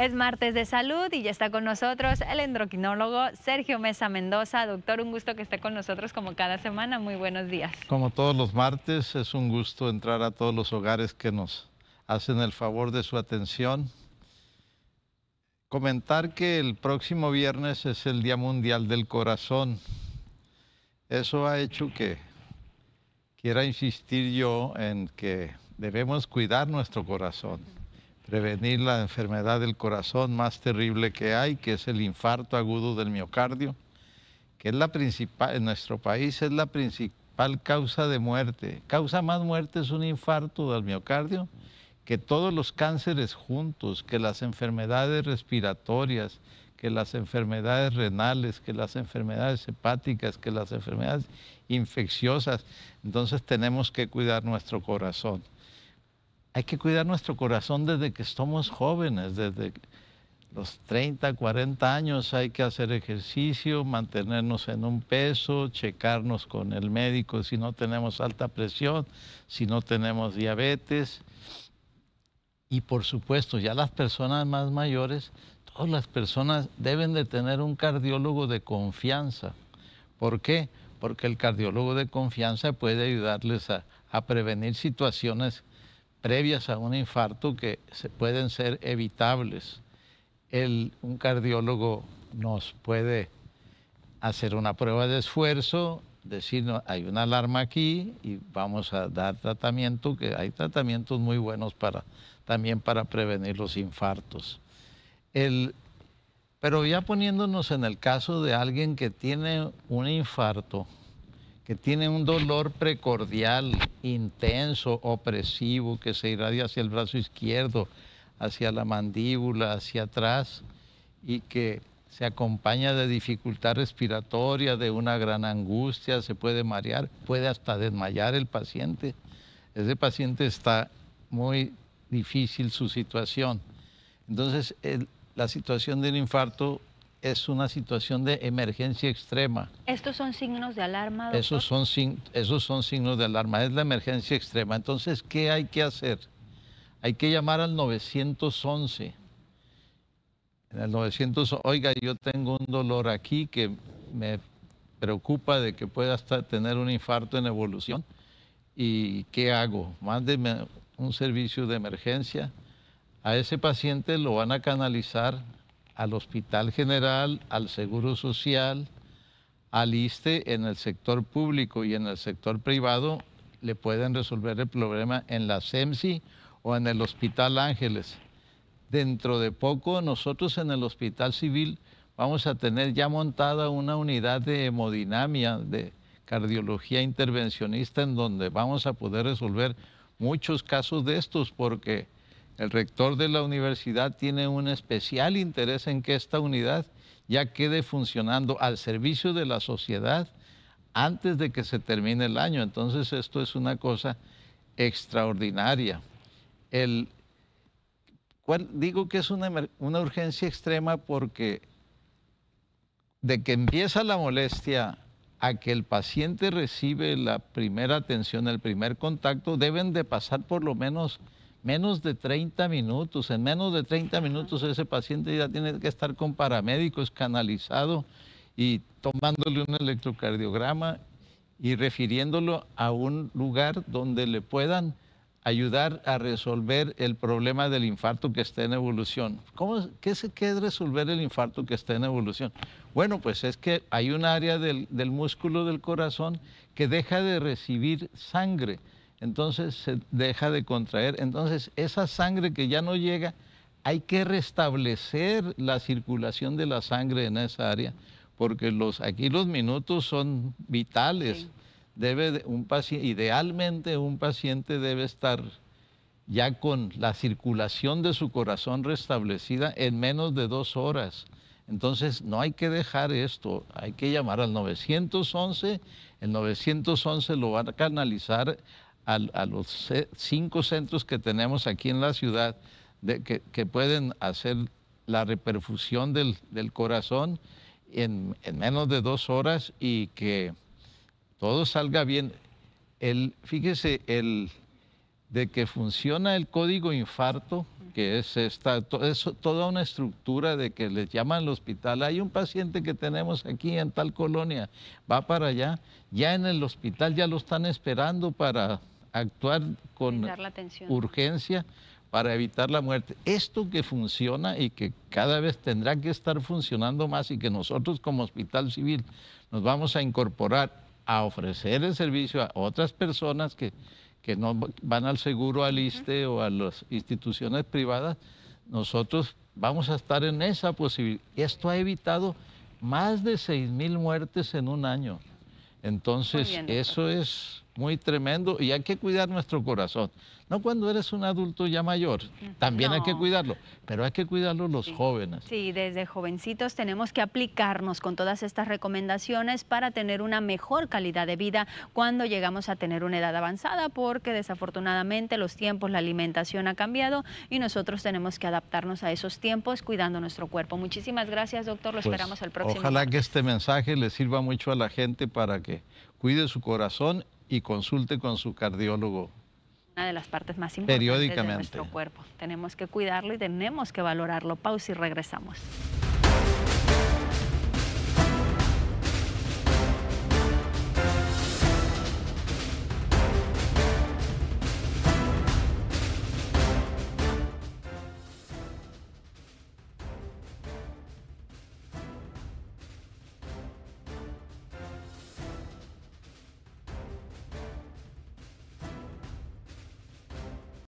Es martes de salud y ya está con nosotros el endocrinólogo Sergio Mesa Mendoza. Doctor, un gusto que esté con nosotros como cada semana. Muy buenos días. Como todos los martes, es un gusto entrar a todos los hogares que nos hacen el favor de su atención. Comentar que el próximo viernes es el Día Mundial del Corazón. Eso ha hecho que quiera insistir yo en que debemos cuidar nuestro corazón prevenir la enfermedad del corazón más terrible que hay, que es el infarto agudo del miocardio, que es la principal, en nuestro país es la principal causa de muerte. Causa más muerte es un infarto del miocardio que todos los cánceres juntos, que las enfermedades respiratorias, que las enfermedades renales, que las enfermedades hepáticas, que las enfermedades infecciosas. Entonces tenemos que cuidar nuestro corazón hay que cuidar nuestro corazón desde que somos jóvenes, desde los 30, 40 años hay que hacer ejercicio, mantenernos en un peso, checarnos con el médico si no tenemos alta presión, si no tenemos diabetes. Y por supuesto, ya las personas más mayores, todas las personas deben de tener un cardiólogo de confianza. ¿Por qué? Porque el cardiólogo de confianza puede ayudarles a prevenir situaciones previas a un infarto que se pueden ser evitables. un cardiólogo nos puede hacer una prueba de esfuerzo, decirnos hay una alarma aquí y vamos a dar tratamiento, que hay tratamientos muy buenos para, también para prevenir los infartos. pero ya poniéndonos en el caso de alguien que tiene un infarto, que tiene un dolor precordial intenso, opresivo, que se irradia hacia el brazo izquierdo, hacia la mandíbula, hacia atrás, y que se acompaña de dificultad respiratoria, de una gran angustia, se puede marear, puede hasta desmayar el paciente. Ese paciente está muy difícil su situación. Entonces, la situación del infarto es una situación de emergencia extrema. ¿Estos son signos de alarma? Esos son, esos son signos de alarma, es la emergencia extrema. Entonces, ¿qué hay que hacer? Hay que llamar al 911. En el 911, oiga, yo tengo un dolor aquí que me preocupa de que pueda hasta tener un infarto en evolución. ¿Y qué hago? Mándeme un servicio de emergencia. A ese paciente lo van a canalizar al Hospital General, al Seguro Social, al ISTE en el sector público y en el sector privado, le pueden resolver el problema en la CEMSI o en el Hospital Ángeles. Dentro de poco nosotros en el Hospital Civil vamos a tener ya montada una unidad de hemodinamia, de cardiología intervencionista, en donde vamos a poder resolver muchos casos de estos, porque el rector de la universidad tiene un especial interés en que esta unidad ya quede funcionando al servicio de la sociedad antes de que se termine el año. Entonces esto es una cosa extraordinaria. digo que es una, una urgencia extrema porque de que empieza la molestia a que el paciente recibe la primera atención, el primer contacto, deben de pasar por lo menos menos de 30 minutos. En menos de 30 minutos ese paciente ya tiene que estar con paramédicos canalizado y tomándole un electrocardiograma y refiriéndolo a un lugar donde le puedan ayudar a resolver el problema del infarto que está en evolución. ¿Cómo, qué, es, qué resolver el infarto que está en evolución? Bueno, pues es que hay un área del, del músculo del corazón que deja de recibir sangre entonces se deja de contraer. Entonces esa sangre que ya no llega, hay que restablecer la circulación de la sangre en esa área, porque los, aquí los minutos son vitales. un idealmente un paciente debe estar ya con la circulación de su corazón restablecida en menos de dos horas. Entonces no hay que dejar esto, hay que llamar al 911, el 911 lo va a canalizar a, los cinco centros que tenemos aquí en la ciudad que, pueden hacer la reperfusión del, corazón en, menos de dos horas y que todo salga bien. El, fíjese, el, de que funciona el código infarto, que es, esta, toda una estructura de que les llaman al hospital, hay un paciente que tenemos aquí en tal colonia, va para allá, ya en el hospital ya lo están esperando para actuar con urgencia para evitar la muerte. Esto que funciona y que cada vez tendrá que estar funcionando más y que nosotros como hospital civil nos vamos a incorporar a ofrecer el servicio a otras personas que, no van al seguro, al ISTE o a las instituciones privadas, nosotros vamos a estar en esa posibilidad. Esto ha evitado más de mil muertes en un año. Entonces, eso es muy tremendo y hay que cuidar nuestro corazón. No cuando eres un adulto ya mayor, también hay que cuidarlo, pero hay que cuidarlo los jóvenes. Sí, desde jovencitos tenemos que aplicarnos con todas estas recomendaciones para tener una mejor calidad de vida cuando llegamos a tener una edad avanzada, porque desafortunadamente los tiempos, la alimentación ha cambiado y nosotros tenemos que adaptarnos a esos tiempos cuidando nuestro cuerpo. Muchísimas gracias, doctor. Lo pues, esperamos al próximo. Ojalá que este mensaje le sirva mucho a la gente para que cuide su corazón y consulte con su cardiólogo. Una de las partes más importantes de nuestro cuerpo. Tenemos que cuidarlo y tenemos que valorarlo. Pausa y regresamos.